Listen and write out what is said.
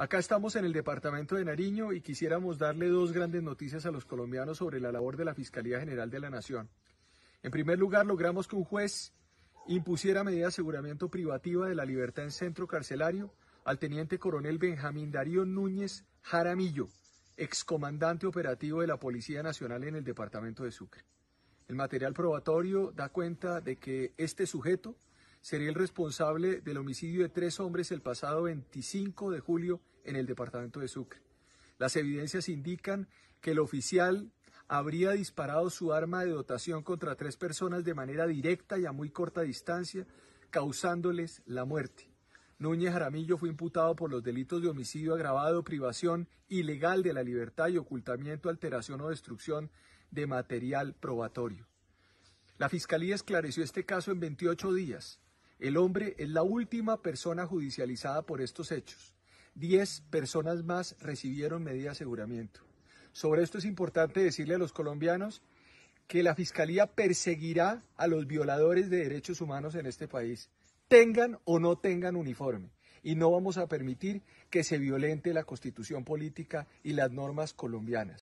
Acá estamos en el departamento de Nariño y quisiéramos darle dos grandes noticias a los colombianos sobre la labor de la Fiscalía General de la Nación. En primer lugar, logramos que un juez impusiera medida de aseguramiento privativa de la libertad en centro carcelario al teniente coronel Benjamín Darío Núñez Jaramillo, excomandante operativo de la Policía Nacional en el departamento de Sucre. El material probatorio da cuenta de que este sujeto sería el responsable del homicidio de tres hombres el pasado 25 de julio en el departamento de Sucre. Las evidencias indican que el oficial habría disparado su arma de dotación contra tres personas de manera directa y a muy corta distancia, causándoles la muerte. Núñez Aramillo fue imputado por los delitos de homicidio agravado, privación ilegal de la libertad y ocultamiento, alteración o destrucción de material probatorio. La Fiscalía esclareció este caso en 28 días, el hombre es la última persona judicializada por estos hechos. Diez personas más recibieron medida de aseguramiento. Sobre esto es importante decirle a los colombianos que la Fiscalía perseguirá a los violadores de derechos humanos en este país, tengan o no tengan uniforme. Y no vamos a permitir que se violente la constitución política y las normas colombianas.